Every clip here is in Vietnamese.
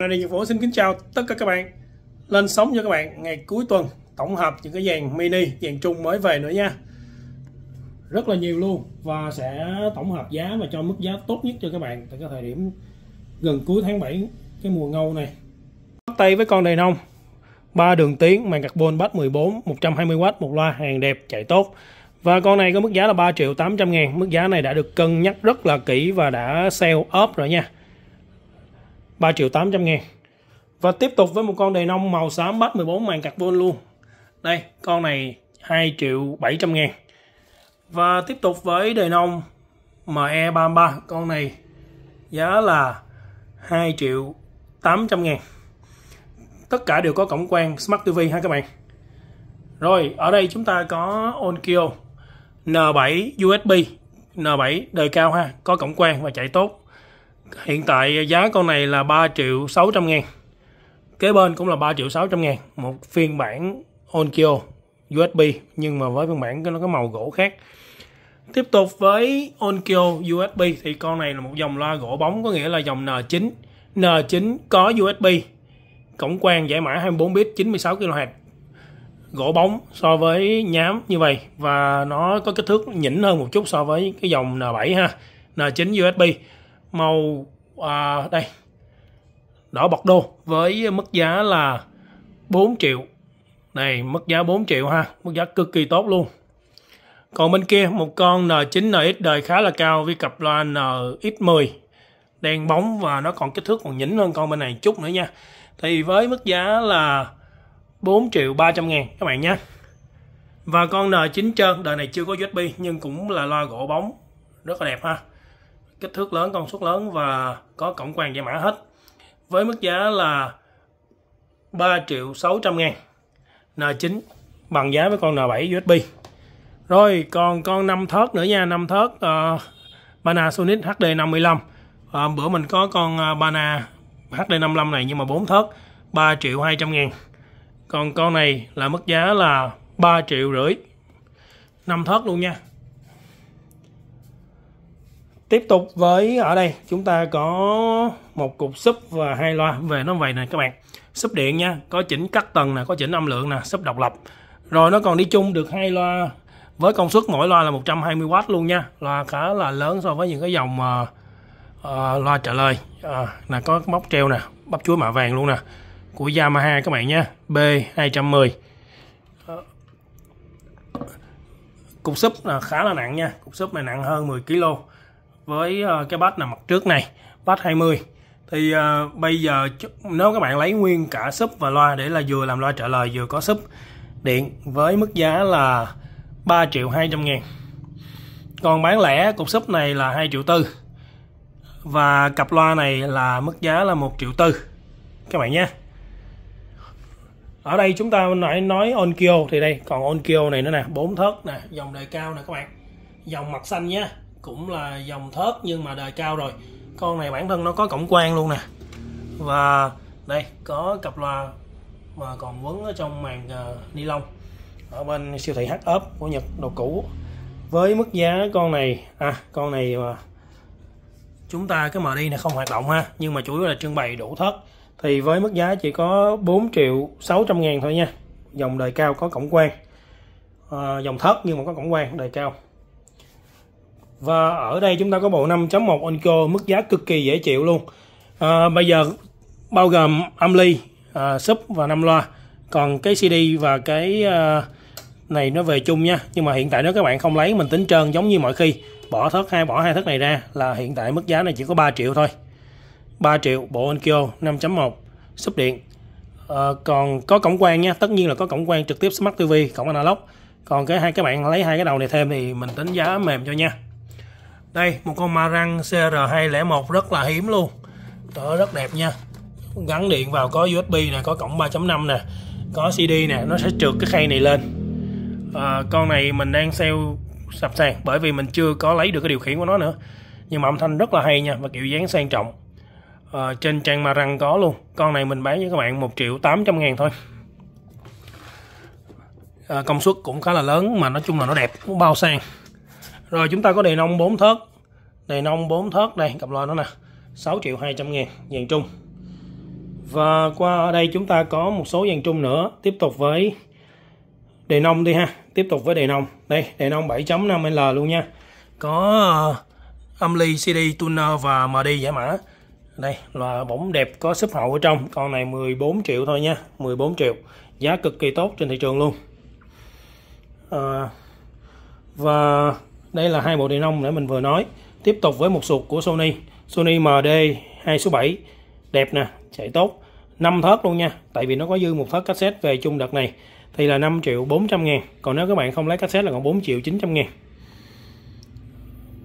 Đây Diệp phổ xin kính chào tất cả các bạn Lên sóng cho các bạn ngày cuối tuần Tổng hợp những cái dàn mini, dàn trung mới về nữa nha Rất là nhiều luôn Và sẽ tổng hợp giá và cho mức giá tốt nhất cho các bạn Tại cái thời điểm gần cuối tháng 7 Cái mùa ngâu này Bắt tay với con đèn hông ba đường tiến màn carbon bát 14 120W một loa hàng đẹp chạy tốt và con này có mức giá là 3 triệu 800 ngàn Mức giá này đã được cân nhắc rất là kỹ và đã sale up rồi nha 3 triệu 800 ngàn và tiếp tục với một con đầy nông màu xám bắt 14 màn carbon luôn đây con này 2 triệu 700 ngàn và tiếp tục với đề nông ME33 con này giá là 2 triệu 800 ngàn tất cả đều có cổng quang Smart TV ha các bạn rồi ở đây chúng ta có Onkyo N7 USB N7 đời cao ha có cổng quang và chạy tốt Hiện tại giá con này là 3 triệu 600 ngàn Kế bên cũng là 3 triệu 600 ngàn Một phiên bản Onkyo USB Nhưng mà với phiên bản nó có màu gỗ khác Tiếp tục với Onkyo USB Thì con này là một dòng loa gỗ bóng Có nghĩa là dòng N9 N9 có USB Cổng quang giải mã 24 bit 96 kHz gỗ bóng so với nhám như vậy và nó có kích thước nhỉnh hơn một chút so với cái dòng N7 ha N9 USB màu à, đây đỏ bọc đô với mức giá là 4 triệu này mức giá 4 triệu ha mức giá cực kỳ tốt luôn còn bên kia một con N9 NX đời khá là cao với cặp loa NX10 đen bóng và nó còn kích thước còn nhỉnh hơn con bên này chút nữa nha thì với mức giá là 4 triệu 300 ngàn các bạn nhé và con N9 chân đời này chưa có USB nhưng cũng là loa gỗ bóng rất là đẹp ha kích thước lớn công suất lớn và có cổng quang giải mã hết với mức giá là 3 triệu 600 ngàn N9 bằng giá với con N7 USB rồi còn con 5 thớt nữa nha 5 thớt uh, ờ, Panasonic HD55 à, ờ, bữa mình có con ờ, Bana HD55 này nhưng mà 4 thớt 3 triệu 200 ngàn còn con này là mức giá là 3 triệu rưỡi 5 thớt luôn nha tiếp tục với ở đây chúng ta có một cục súp và hai loa về nó vậy nè các bạn súp điện nha có chỉnh cắt tầng nè có chỉnh âm lượng nè súp độc lập rồi nó còn đi chung được hai loa với công suất mỗi loa là 120W luôn nha loa khá là lớn so với những cái dòng uh, uh, loa trả lời à, ờ, là có móc treo nè bắp chuối mạ vàng luôn nè của Yamaha các bạn nha B210 cục súp là khá là nặng nha cục súp này nặng hơn 10 kg với ờ, cái bát nằm mặt trước này bát 20 thì uh, bây giờ nếu các bạn lấy nguyên cả súp và loa để là vừa làm loa trả lời vừa có súp điện với mức giá là 3 triệu 200 ngàn còn bán lẻ cục súp này là 2 triệu tư và cặp loa này là mức giá là 1 triệu tư các bạn nhé ở đây chúng ta nãy nói Onkyo thì đây còn Onkyo này nữa nè bốn thớt nè dòng đời cao nè các bạn dòng mặt xanh nhé cũng là dòng thớt nhưng mà đời cao rồi con này bản thân nó có cổng quan luôn nè và đây có cặp loa mà còn quấn ở trong màn uh, ni lông ở bên siêu thị H của Nhật đồ cũ với mức giá con này à con này mà chúng ta cái mà đi này không hoạt động ha nhưng mà chủ yếu là trưng bày đủ thất thì với mức giá chỉ có 4 triệu 600 ngàn thôi nha dòng đời cao có cổng quan à, dòng thất nhưng mà có cổng quan đời cao và ở đây chúng ta có bộ 5.1 Onco mức giá cực kỳ dễ chịu luôn à, bây giờ bao gồm âm ly à, sub và 5 loa còn cái CD và cái à, này nó về chung nha nhưng mà hiện tại nếu các bạn không lấy mình tính trơn giống như mọi khi bỏ thớt hai bỏ hai thớt này ra là hiện tại mức giá này chỉ có 3 triệu thôi 3 triệu bộ Onkyo 5.1 sub điện à, còn có cổng quang nha tất nhiên là có cổng quang trực tiếp Smart TV cổng analog còn cái hai các bạn lấy hai cái đầu này thêm thì mình tính giá mềm cho nha đây một con marang CR201 rất là hiếm luôn đó rất đẹp nha gắn điện vào có USB nè có cổng 3.5 nè có CD nè nó sẽ trượt cái khay này lên à, con này mình đang sale sập sàn bởi vì mình chưa có lấy được cái điều khiển của nó nữa nhưng mà âm thanh rất là hay nha và kiểu dáng sang trọng à, trên trang marang có luôn con này mình bán cho các bạn 1 triệu 800 ngàn thôi à, công suất cũng khá là lớn mà nói chung là nó đẹp bao sang rồi chúng ta có đèn nông 4 thớt đèn nông 4 thớt đây cặp loa nó nè 6 triệu 200 ngàn dàn trung và qua ở đây chúng ta có một số dàn trung nữa tiếp tục với đèn nông đi ha tiếp tục với đèn nông đây đèn nông 7.5L luôn nha có âm ờ, ly CD tuner và MD giải mã đây loa bỗng đẹp có súp hậu ở trong con này 14 triệu thôi nha 14 triệu giá cực kỳ tốt trên thị trường luôn à, và đây là hai bộ đèn nông để mình vừa nói tiếp tục với một sụt của Sony Sony MD 2 số 7 đẹp nè chạy tốt 5 thớt luôn nha tại vì nó có dư một thớt cassette về chung đợt này thì là 5 triệu 400 ngàn còn nếu các bạn không lấy cassette là còn 4 triệu 900 ngàn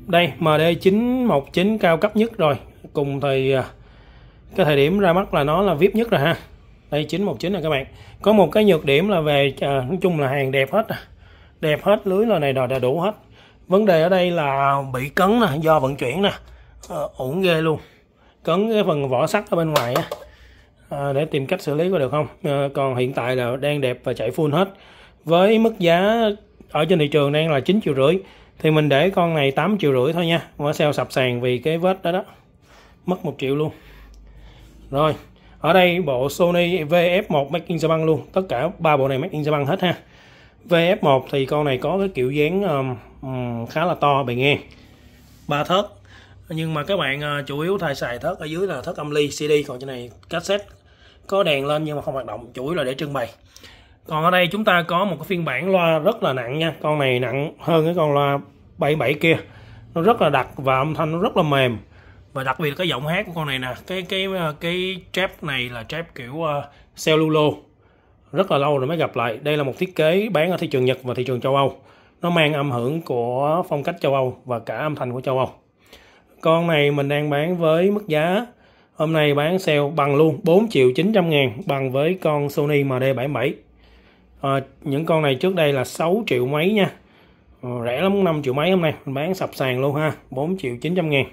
đây MD919 cao cấp nhất rồi cùng thời à, cái thời điểm ra mắt là nó là VIP nhất rồi ha đây 919 nè các bạn có một cái nhược điểm là về à, nói chung là hàng đẹp hết à. đẹp hết lưới là này đòi đầy đủ hết vấn đề ở đây là bị cấn nè do vận chuyển nè ờ, ổn ghê luôn cấn cái phần vỏ sắt ở bên ngoài á ờ, để tìm cách xử lý có được không ờ, còn hiện tại là đang đẹp và chạy full hết với mức giá ở trên thị trường đang là 9 triệu rưỡi thì mình để con này 8 triệu rưỡi thôi nha mở sale sập sàn vì cái vết đó đó mất 1 triệu luôn rồi ở đây bộ Sony VF1 Made in Japan luôn tất cả ba bộ này Made in Japan hết ha VF1 thì con này có cái kiểu dáng um, Ừ, khá là to bạn nghe ba thớt nhưng mà các bạn à, chủ yếu thay xài thớt ở dưới là thớt âm ly CD còn trên này cassette có đèn lên nhưng mà không hoạt động chủ yếu là để trưng bày còn ở đây chúng ta có một cái phiên bản loa rất là nặng nha con này nặng hơn cái con loa 77 kia nó rất là đặc và âm thanh nó rất là mềm và đặc biệt là cái giọng hát của con này nè cái cái à, cái trap này là trap kiểu uh, cellulo rất là lâu rồi mới gặp lại đây là một thiết kế bán ở thị trường Nhật và thị trường châu Âu nó mang âm hưởng của phong cách châu Âu và cả âm thanh của châu Âu con này mình đang bán với mức giá hôm nay bán sale bằng luôn 4 triệu 900 ngàn bằng với con Sony MD77 à, ờ, những con này trước đây là 6 triệu mấy nha à, rẻ lắm 5 triệu mấy hôm nay mình bán sập sàn luôn ha 4 triệu 900 ngàn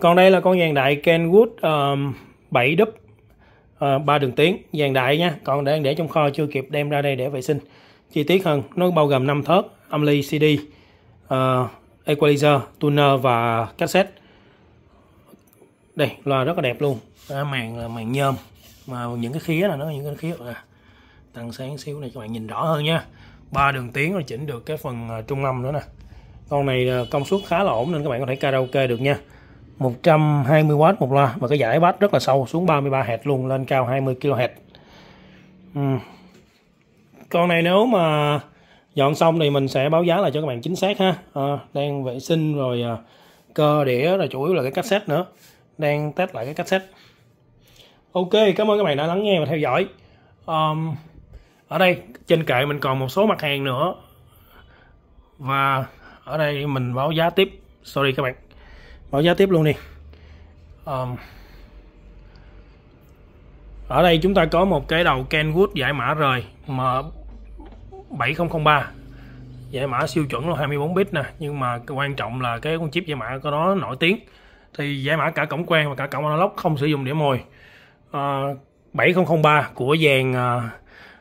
còn đây là con dàn đại Kenwood um, 7 đúp uh, ờ, 3 đường tiến dàn đại nha còn để để trong kho chưa kịp đem ra đây để vệ sinh chi tiết hơn nó bao gồm 5 thớt âm ly CD uh, equalizer tuner và cassette đây loa rất là đẹp luôn à, màn là màn nhôm mà những cái khía là nó những cái khía à, tăng sáng xíu này các bạn nhìn rõ hơn nha ba đường tiếng rồi chỉnh được cái phần ờ, trung âm nữa nè con này công suất khá là ổn nên các bạn có thể karaoke được nha 120W một loa và cái giải bass rất là sâu xuống 33 Hz luôn lên cao 20 kHz. Uhm con này nếu mà dọn xong thì mình sẽ báo giá lại cho các bạn chính xác ha à, đang vệ sinh rồi à, cơ đĩa rồi chủ yếu là cái cassette nữa đang test lại cái cassette ok cảm ơn các bạn đã lắng nghe và theo dõi um, ở đây trên kệ mình còn một số mặt hàng nữa và ở đây mình báo giá tiếp sorry các bạn báo giá tiếp luôn đi um, ở đây chúng ta có một cái đầu Kenwood giải mã rời mà 7003 giải mã siêu chuẩn luôn 24 bit nè nhưng mà quan trọng là cái con chip giải mã của nó nổi tiếng thì giải mã cả cổng quan và cả cổng analog không sử dụng điểm mồi à, 7003 của dàn à,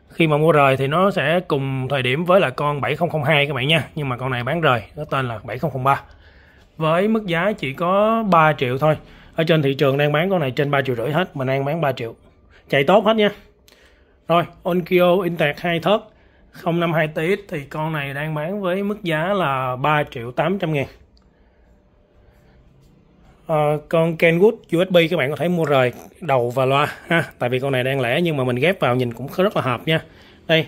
khi mà mua rời thì nó sẽ cùng thời điểm với là con 7002 các bạn nha nhưng mà con này bán rời nó tên là 7003 với mức giá chỉ có 3 triệu thôi ở trên thị trường đang bán con này trên 3 triệu rưỡi hết mà đang bán 3 triệu chạy tốt hết nha rồi Onkyo Intec 2 thớt 052 TX thì con này đang bán với mức giá là 3 triệu 800 ngàn à, con Kenwood USB các bạn có thể mua rời đầu và loa ha tại vì con này đang lẻ nhưng mà mình ghép vào nhìn cũng rất là hợp nha đây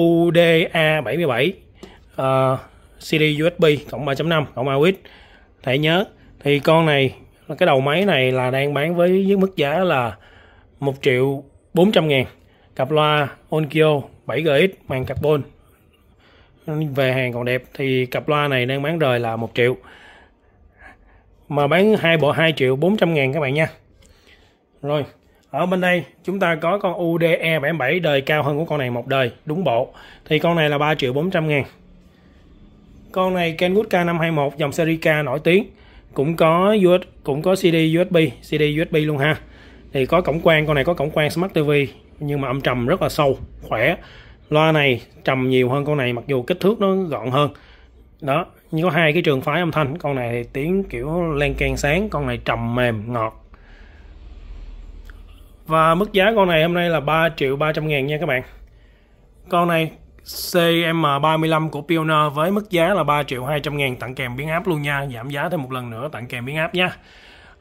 UDA 77 uh, ờ, CD USB cộng 3.5 cộng AUX thể nhớ thì con này cái đầu máy này là đang bán với mức giá là 1 triệu 400 ngàn cặp loa Onkyo 7GX màn carbon về hàng còn đẹp thì cặp loa này đang bán rời là 1 triệu mà bán hai bộ 2 triệu 400 ngàn các bạn nha rồi ở bên đây chúng ta có con UDE 77 đời cao hơn của con này một đời đúng bộ thì con này là 3 triệu 400 ngàn con này Kenwood K521 dòng series K nổi tiếng cũng có US, cũng có CD USB CD USB luôn ha thì có cổng quang con này có cổng quang Smart TV nhưng mà âm trầm rất là sâu khỏe loa này trầm nhiều hơn con này mặc dù kích thước nó gọn hơn đó nhưng có hai cái trường phái âm thanh con này tiếng kiểu len keng sáng con này trầm mềm ngọt và mức giá con này hôm nay là 3 triệu 300 ngàn nha các bạn con này CM35 của Pioneer với mức giá là 3 triệu 200 ngàn tặng kèm biến áp luôn nha giảm giá thêm một lần nữa tặng kèm biến áp nha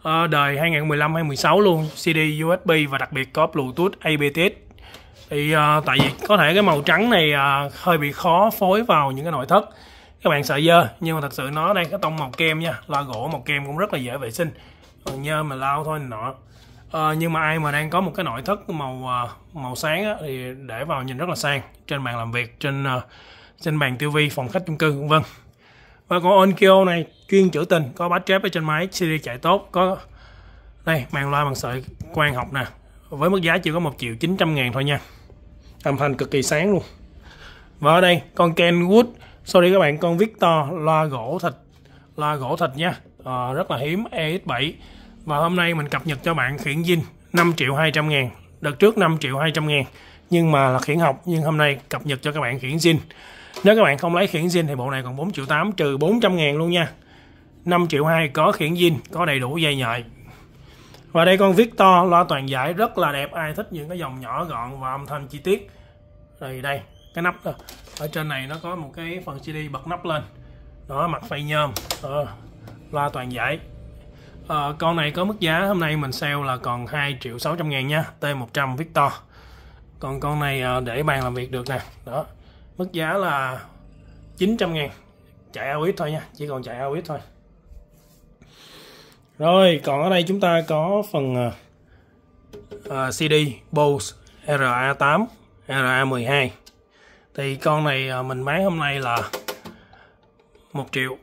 Ờ, đời 2015 2016 luôn CD USB và đặc biệt có Bluetooth APTX thì uh, tại vì có thể cái màu trắng này uh, hơi bị khó phối vào những cái nội thất các bạn sợ dơ nhưng mà thật sự nó đang có tông màu kem nha lo gỗ màu kem cũng rất là dễ vệ sinh nhơ mà lau thôi nọ à, nhưng mà ai mà đang có một cái nội thất màu màu sáng á, thì để vào nhìn rất là sang trên bàn làm việc trên trên bàn tivi phòng khách chung cư vân và con Onkyo này chuyên trữ tình có bát chép ở trên máy series chạy tốt có đây màn loa bằng sợi quang học nè với mức giá chỉ có 1 triệu 900 ngàn thôi nha âm thanh cực kỳ sáng luôn và ở đây con Kenwood sorry các bạn con Victor loa gỗ thịt loa gỗ thịt nha à, rất là hiếm EX7 và hôm nay mình cập nhật cho bạn khiển zin 5 triệu 200 ngàn đợt trước 5 triệu 200 ngàn nhưng mà là khiển học nhưng hôm nay cập nhật cho các bạn khiển zin nếu các bạn không lấy khiển zin thì bộ này còn 4 triệu 8 trừ 400 ngàn luôn nha 5 triệu 2 có khiển zin có đầy đủ dây nhạy và đây con Victor loa toàn giải rất là đẹp ai thích những cái dòng nhỏ gọn và âm thanh chi tiết rồi đây cái nắp đó. ở trên này nó có một cái phần CD bật nắp lên đó mặt phay nhôm đó, ờ, loa toàn giải à, con này có mức giá hôm nay mình sale là còn 2 triệu 600 ngàn nha T100 Victor còn con này ờ, để bàn làm việc được nè đó mức giá là 900 ngàn chạy ao ít thôi nha chỉ còn chạy ao ít thôi rồi, còn ở đây chúng ta có phần uh, à, à, CD Bose RA8, RA12. Thì con này uh, mình bán hôm nay là 1 triệu.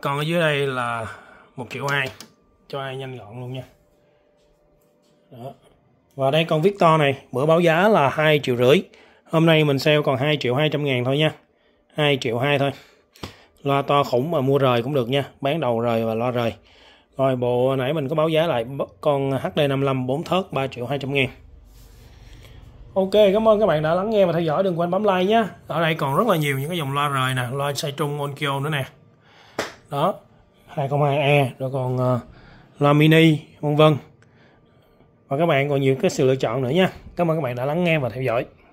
còn ở dưới đây là 1 triệu 2. Cho ai nhanh gọn luôn nha. Đó. Và đây con Victor này, bữa báo giá là 2 triệu rưỡi. Hôm nay mình sale còn 2 triệu 200 ngàn thôi nha. 2 triệu 2 thôi. Loa to khủng mà mua rời cũng được nha. Bán đầu rời và loa rời. Rồi bộ nãy mình có báo giá lại con HD55 4 thớt 3 triệu 200 ngàn. Ok, cảm ơn các bạn đã lắng nghe và theo dõi. Đừng quên bấm like nhé. Ở đây còn rất là nhiều những cái dòng loa rời nè, loa say trung Onkyo nữa nè. Đó, 202E, rồi còn uh, loa mini, vân vân. Và các bạn còn nhiều cái sự lựa chọn nữa nha. Cảm ơn các bạn đã lắng nghe và theo dõi.